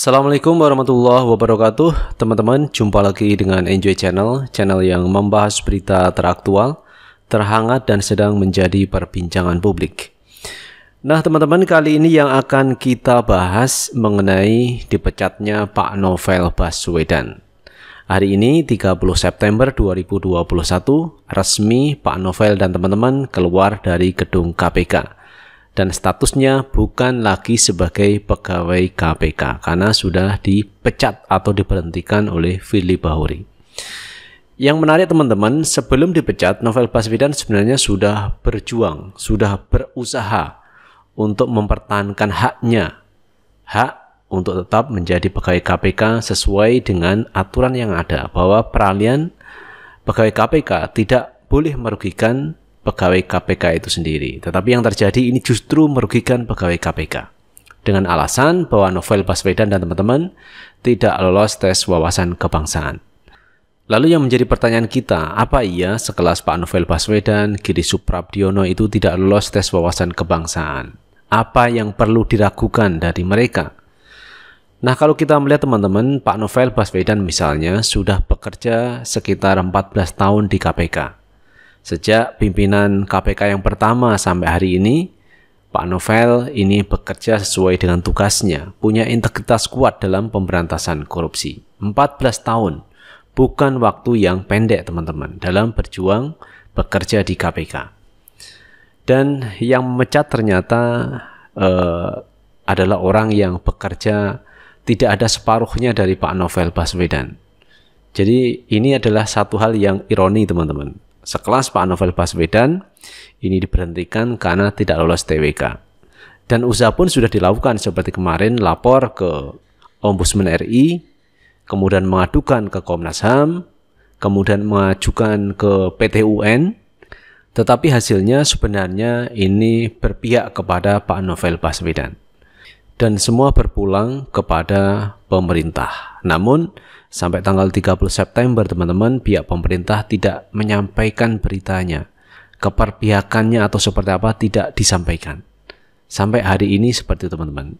Assalamualaikum warahmatullahi wabarakatuh Teman-teman, jumpa lagi dengan Enjoy Channel Channel yang membahas berita teraktual, terhangat dan sedang menjadi perbincangan publik Nah teman-teman, kali ini yang akan kita bahas mengenai dipecatnya Pak Novel Baswedan Hari ini 30 September 2021, resmi Pak Novel dan teman-teman keluar dari gedung KPK dan statusnya bukan lagi sebagai pegawai KPK karena sudah dipecat atau diberhentikan oleh Firly Bahuri. Yang menarik teman-teman, sebelum dipecat, Novel Baswedan sebenarnya sudah berjuang, sudah berusaha untuk mempertahankan haknya, hak untuk tetap menjadi pegawai KPK sesuai dengan aturan yang ada bahwa peralihan pegawai KPK tidak boleh merugikan pegawai KPK itu sendiri. Tetapi yang terjadi ini justru merugikan pegawai KPK. Dengan alasan bahwa Novel Baswedan dan teman-teman tidak lolos tes wawasan kebangsaan. Lalu yang menjadi pertanyaan kita, apa iya sekelas Pak Novel Baswedan, Giri Suprabdiono itu tidak lolos tes wawasan kebangsaan? Apa yang perlu diragukan dari mereka? Nah, kalau kita melihat teman-teman, Pak Novel Baswedan misalnya sudah bekerja sekitar 14 tahun di KPK. Sejak pimpinan KPK yang pertama sampai hari ini, Pak Novel ini bekerja sesuai dengan tugasnya, punya integritas kuat dalam pemberantasan korupsi. 14 tahun, bukan waktu yang pendek teman-teman, dalam berjuang bekerja di KPK. Dan yang memecat ternyata eh, adalah orang yang bekerja tidak ada separuhnya dari Pak Novel Baswedan. Jadi ini adalah satu hal yang ironi teman-teman sekelas Pak Novel Baswedan ini diberhentikan karena tidak lolos TWK. Dan usaha pun sudah dilakukan seperti kemarin lapor ke Ombudsman RI, kemudian mengadukan ke Komnas HAM, kemudian mengajukan ke PT UN, tetapi hasilnya sebenarnya ini berpihak kepada Pak Novel Baswedan. Dan semua berpulang kepada pemerintah. Namun, Sampai tanggal 30 September, teman-teman, pihak pemerintah tidak menyampaikan beritanya. Keperpihakannya atau seperti apa tidak disampaikan. Sampai hari ini seperti teman-teman.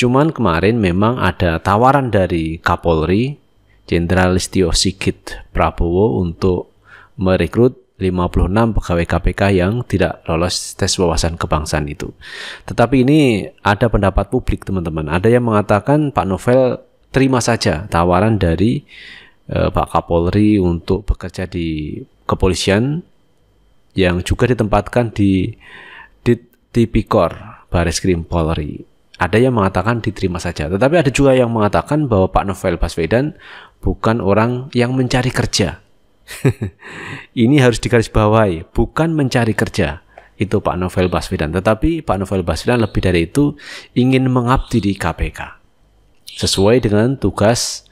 Cuman kemarin memang ada tawaran dari Kapolri, Jenderal Listio Sigit Prabowo untuk merekrut 56 pegawai KPK yang tidak lolos tes wawasan kebangsaan itu. Tetapi ini ada pendapat publik teman-teman. Ada yang mengatakan Pak Novel terima saja tawaran dari uh, Pak Kapolri untuk bekerja di kepolisian yang juga ditempatkan di di Tipikor Baris Krim Polri. Ada yang mengatakan diterima saja, tetapi ada juga yang mengatakan bahwa Pak Novel Baswedan bukan orang yang mencari kerja. Ini harus digarisbawahi, bukan mencari kerja itu Pak Novel Baswedan. Tetapi Pak Novel Baswedan lebih dari itu ingin mengabdi di KPK sesuai dengan tugas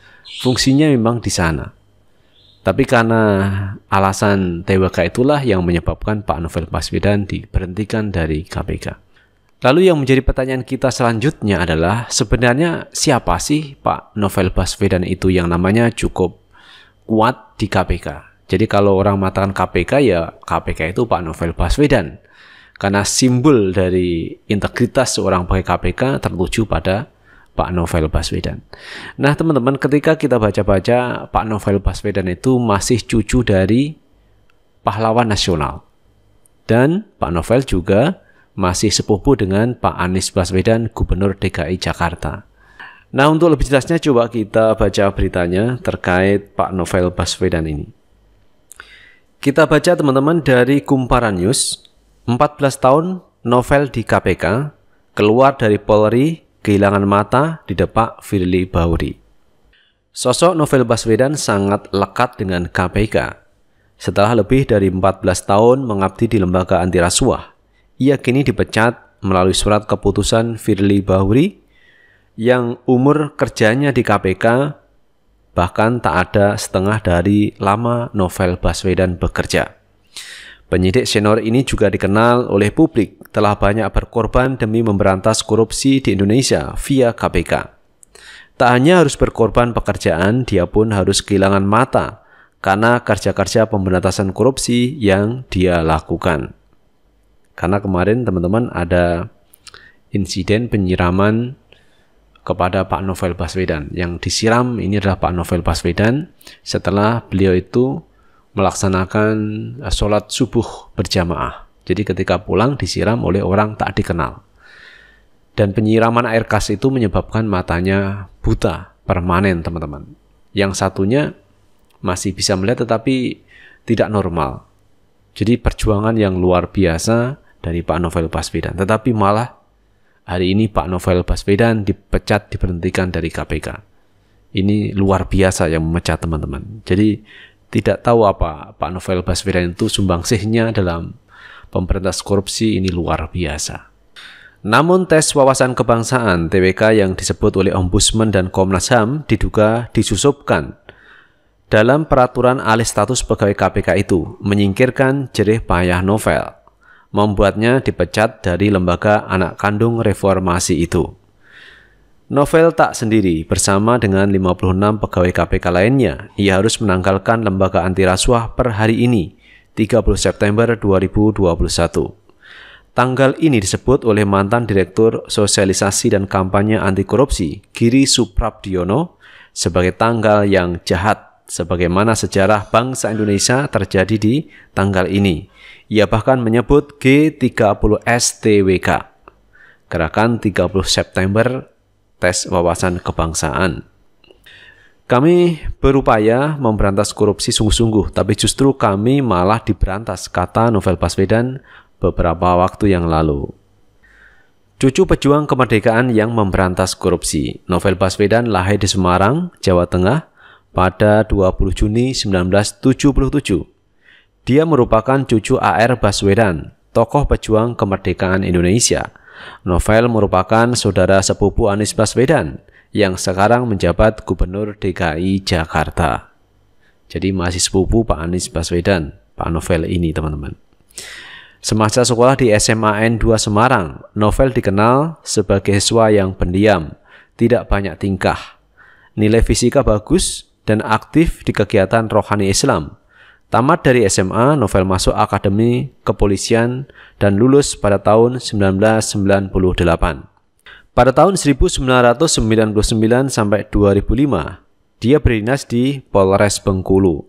fungsinya memang di sana. Tapi karena alasan TWK itulah yang menyebabkan Pak Novel Baswedan diberhentikan dari KPK. Lalu yang menjadi pertanyaan kita selanjutnya adalah sebenarnya siapa sih Pak Novel Baswedan itu yang namanya cukup kuat di KPK? Jadi kalau orang mengatakan KPK ya KPK itu Pak Novel Baswedan. Karena simbol dari integritas seorang pegawai KPK tertuju pada Pak Novel Baswedan. Nah, teman-teman, ketika kita baca-baca Pak Novel Baswedan itu masih cucu dari pahlawan nasional. Dan Pak Novel juga masih sepupu dengan Pak Anies Baswedan, Gubernur DKI Jakarta. Nah, untuk lebih jelasnya coba kita baca beritanya terkait Pak Novel Baswedan ini. Kita baca teman-teman dari Kumparan News, 14 tahun Novel di KPK, keluar dari Polri kehilangan mata di depan Firly Bahuri. Sosok novel Baswedan sangat lekat dengan KPK. Setelah lebih dari 14 tahun mengabdi di lembaga anti rasuah, ia kini dipecat melalui surat keputusan Firly Bahuri yang umur kerjanya di KPK bahkan tak ada setengah dari lama novel Baswedan bekerja. Penyidik senior ini juga dikenal oleh publik telah banyak berkorban demi memberantas korupsi di Indonesia via KPK. Tak hanya harus berkorban pekerjaan, dia pun harus kehilangan mata karena kerja-kerja pemberantasan korupsi yang dia lakukan. Karena kemarin teman-teman ada insiden penyiraman kepada Pak Novel Baswedan. Yang disiram ini adalah Pak Novel Baswedan setelah beliau itu melaksanakan eh, sholat subuh berjamaah. Jadi ketika pulang disiram oleh orang tak dikenal. Dan penyiraman air kas itu menyebabkan matanya buta permanen teman-teman. Yang satunya masih bisa melihat tetapi tidak normal. Jadi perjuangan yang luar biasa dari Pak Novel Baswedan. Tetapi malah hari ini Pak Novel Baswedan dipecat diberhentikan dari KPK. Ini luar biasa yang memecah teman-teman. Jadi tidak tahu apa Pak Novel Baswedan itu sumbangsihnya dalam pemberantas korupsi ini luar biasa. Namun tes wawasan kebangsaan TWK yang disebut oleh Ombudsman dan Komnas HAM diduga disusupkan dalam peraturan alih status pegawai KPK itu menyingkirkan jerih payah novel, membuatnya dipecat dari lembaga anak kandung reformasi itu. Novel tak sendiri, bersama dengan 56 pegawai KPK lainnya, ia harus menanggalkan lembaga anti rasuah per hari ini, 30 September 2021. Tanggal ini disebut oleh mantan Direktur Sosialisasi dan Kampanye Anti Korupsi, Giri Suprabdiono, sebagai tanggal yang jahat, sebagaimana sejarah bangsa Indonesia terjadi di tanggal ini. Ia bahkan menyebut G30STWK, Gerakan 30 September tes wawasan kebangsaan. Kami berupaya memberantas korupsi sungguh-sungguh, tapi justru kami malah diberantas, kata Novel Baswedan beberapa waktu yang lalu. Cucu pejuang kemerdekaan yang memberantas korupsi, Novel Baswedan lahir di Semarang, Jawa Tengah, pada 20 Juni 1977. Dia merupakan cucu AR Baswedan, tokoh pejuang kemerdekaan Indonesia – Novel merupakan saudara sepupu Anies Baswedan yang sekarang menjabat Gubernur DKI Jakarta. Jadi masih sepupu Pak Anies Baswedan, Pak Novel ini teman-teman. Semasa sekolah di SMAN 2 Semarang, Novel dikenal sebagai siswa yang pendiam, tidak banyak tingkah. Nilai fisika bagus dan aktif di kegiatan rohani Islam, Tamat dari SMA, Novel masuk Akademi Kepolisian dan lulus pada tahun 1998. Pada tahun 1999 sampai 2005, dia berdinas di Polres Bengkulu.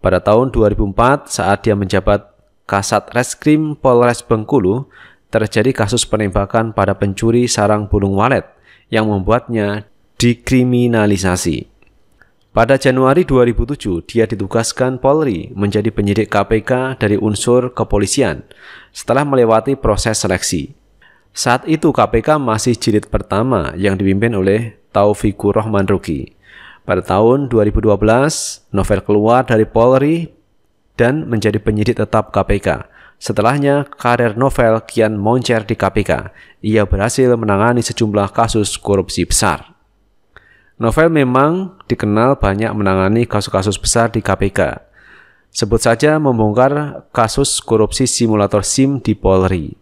Pada tahun 2004, saat dia menjabat Kasat Reskrim Polres Bengkulu, terjadi kasus penembakan pada pencuri sarang burung walet yang membuatnya dikriminalisasi. Pada Januari 2007, dia ditugaskan Polri menjadi penyidik KPK dari unsur kepolisian setelah melewati proses seleksi. Saat itu KPK masih jilid pertama yang dipimpin oleh Taufikur Rahman Ruki. Pada tahun 2012, novel keluar dari Polri dan menjadi penyidik tetap KPK. Setelahnya, karir novel kian moncer di KPK. Ia berhasil menangani sejumlah kasus korupsi besar. Novel memang dikenal banyak menangani kasus-kasus besar di KPK. Sebut saja membongkar kasus korupsi simulator SIM di Polri.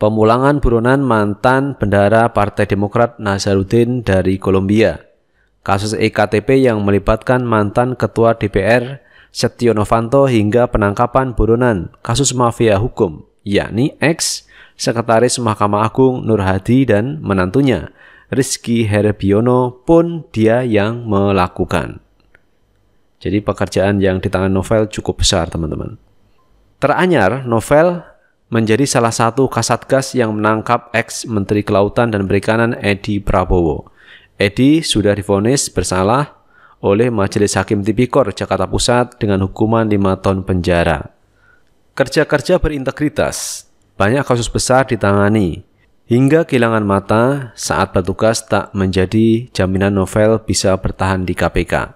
Pemulangan buronan mantan bendara Partai Demokrat Nazaruddin dari Kolombia. Kasus EKTP yang melibatkan mantan Ketua DPR Setio Novanto hingga penangkapan buronan kasus mafia hukum, yakni ex Sekretaris Mahkamah Agung Nur Hadi dan menantunya Rizky Herbiono pun dia yang melakukan. Jadi pekerjaan yang di tangan Novel cukup besar teman-teman. Teranyar, Novel menjadi salah satu kasatgas yang menangkap ex-Menteri Kelautan dan Perikanan Edi Prabowo. Edi sudah difonis bersalah oleh Majelis Hakim Tipikor Jakarta Pusat dengan hukuman 5 tahun penjara. Kerja-kerja berintegritas, banyak kasus besar ditangani, hingga kehilangan mata saat petugas tak menjadi jaminan novel bisa bertahan di KPK.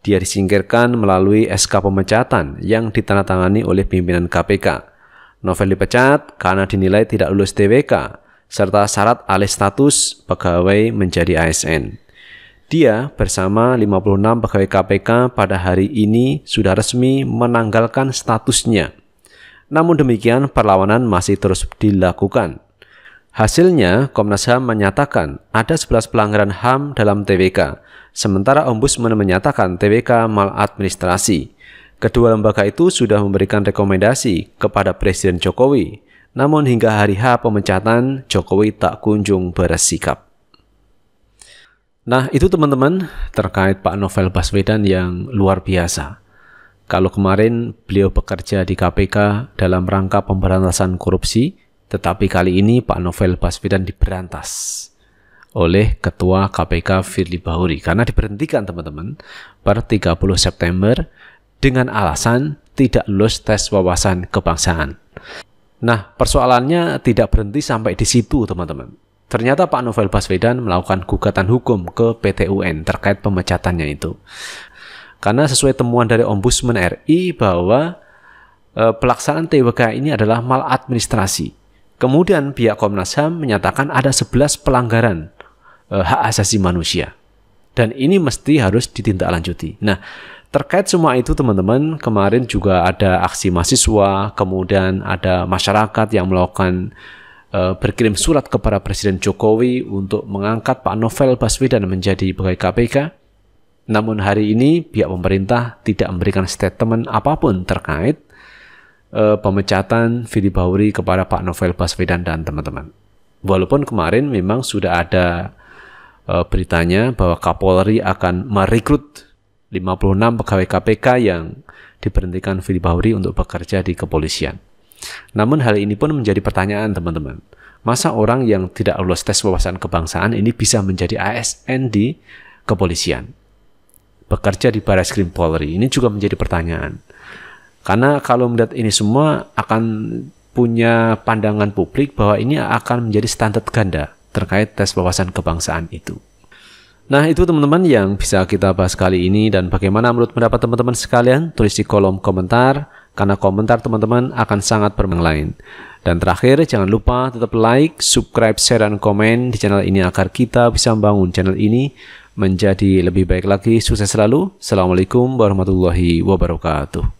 Dia disingkirkan melalui SK pemecatan yang ditandatangani oleh pimpinan KPK. Novel dipecat karena dinilai tidak lulus TWK, serta syarat alih status pegawai menjadi ASN. Dia bersama 56 pegawai KPK pada hari ini sudah resmi menanggalkan statusnya. Namun demikian perlawanan masih terus dilakukan. Hasilnya, Komnas HAM menyatakan ada 11 pelanggaran HAM dalam TWK, sementara Ombudsman menyatakan TWK maladministrasi. Kedua lembaga itu sudah memberikan rekomendasi kepada Presiden Jokowi, namun hingga hari H pemecatan, Jokowi tak kunjung bersikap. Nah, itu teman-teman terkait Pak Novel Baswedan yang luar biasa. Kalau kemarin beliau bekerja di KPK dalam rangka pemberantasan korupsi, tetapi kali ini Pak Novel Baswedan diberantas oleh Ketua KPK Firly Bahuri karena diberhentikan teman-teman per 30 September dengan alasan tidak lulus tes wawasan kebangsaan. Nah, persoalannya tidak berhenti sampai di situ, teman-teman. Ternyata Pak Novel Baswedan melakukan gugatan hukum ke PT UN terkait pemecatannya itu. Karena sesuai temuan dari Ombudsman RI bahwa e, pelaksanaan TWK ini adalah maladministrasi Kemudian pihak Komnas HAM menyatakan ada 11 pelanggaran e, hak asasi manusia. Dan ini mesti harus ditindaklanjuti. Nah, terkait semua itu teman-teman, kemarin juga ada aksi mahasiswa, kemudian ada masyarakat yang melakukan e, berkirim surat kepada Presiden Jokowi untuk mengangkat Pak Novel Baswedan menjadi pegawai KPK. Namun hari ini pihak pemerintah tidak memberikan statement apapun terkait uh, pemecatan Fili Bauri kepada Pak Novel Baswedan dan teman-teman. Walaupun kemarin memang sudah ada uh, beritanya bahwa Kapolri akan merekrut 56 pegawai KPK yang diberhentikan Fili Bauri untuk bekerja di kepolisian. Namun hal ini pun menjadi pertanyaan teman-teman. Masa orang yang tidak lulus tes wawasan kebangsaan ini bisa menjadi ASN di kepolisian? Bekerja di Baris Krim Polri ini juga menjadi pertanyaan karena kalau melihat ini semua akan punya pandangan publik bahwa ini akan menjadi standar ganda terkait tes wawasan kebangsaan itu. Nah, itu teman-teman yang bisa kita bahas kali ini dan bagaimana menurut pendapat teman-teman sekalian, tulis di kolom komentar karena komentar teman-teman akan sangat lain. Dan terakhir, jangan lupa tetap like, subscribe, share, dan komen di channel ini agar kita bisa membangun channel ini menjadi lebih baik lagi. Sukses selalu. Assalamualaikum warahmatullahi wabarakatuh.